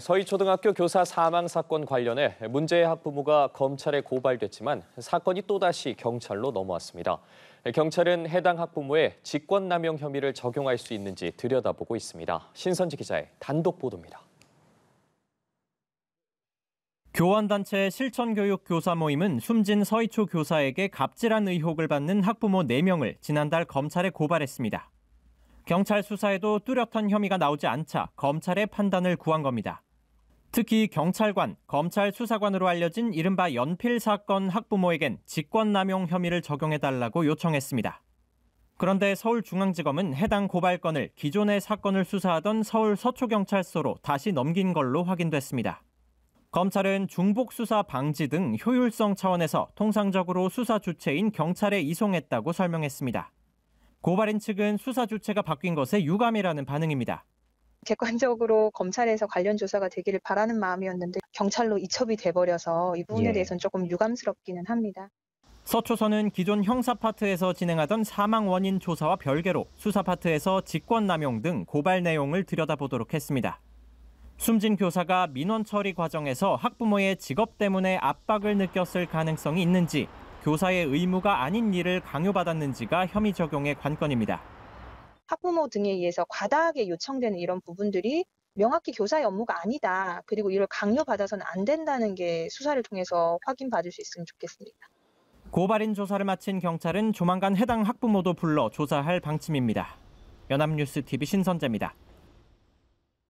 서희초등학교 교사 사망 사건 관련해 문제의 학부모가 검찰에 고발됐지만 사건이 또다시 경찰로 넘어왔습니다. 경찰은 해당 학부모의 직권남용 혐의를 적용할 수 있는지 들여다보고 있습니다. 신선지 기자의 단독 보도입니다. 교환단체 실천교육 교사 모임은 숨진 서희초 교사에게 갑질한 의혹을 받는 학부모 4명을 지난달 검찰에 고발했습니다. 경찰 수사에도 뚜렷한 혐의가 나오지 않자 검찰의 판단을 구한 겁니다. 특히 경찰관, 검찰 수사관으로 알려진 이른바 연필 사건 학부모에겐 직권남용 혐의를 적용해달라고 요청했습니다. 그런데 서울중앙지검은 해당 고발건을 기존의 사건을 수사하던 서울 서초경찰서로 다시 넘긴 걸로 확인됐습니다. 검찰은 중복수사 방지 등 효율성 차원에서 통상적으로 수사 주체인 경찰에 이송했다고 설명했습니다. 고발인 측은 수사 주체가 바뀐 것에 유감이라는 반응입니다. 객관적으로 검찰에서 관련 조사가 되기를 바라는 마음이었는데 경찰로 이첩이 돼버려서 이 부분에 예. 대해서는 조금 유감스럽기는 합니다. 서초서는 기존 형사파트에서 진행하던 사망 원인 조사와 별개로 수사파트에서 직권남용 등 고발 내용을 들여다보도록 했습니다. 숨진 교사가 민원 처리 과정에서 학부모의 직업 때문에 압박을 느꼈을 가능성이 있는지, 교사의 의무가 아닌 일을 강요받았는지가 혐의 적용의 관건입니다. 학부모 등에 의해서 과다하게 요청되는 이런 부분들이 명확히 교사의 업무가 아니다. 그리고 이를 강요받아서는 안 된다는 게 수사를 통해서 확인받을 수 있으면 좋겠습니다. 고발인 조사를 마친 경찰은 조만간 해당 학부모도 불러 조사할 방침입니다. 연합뉴스 TV 신선재입니다.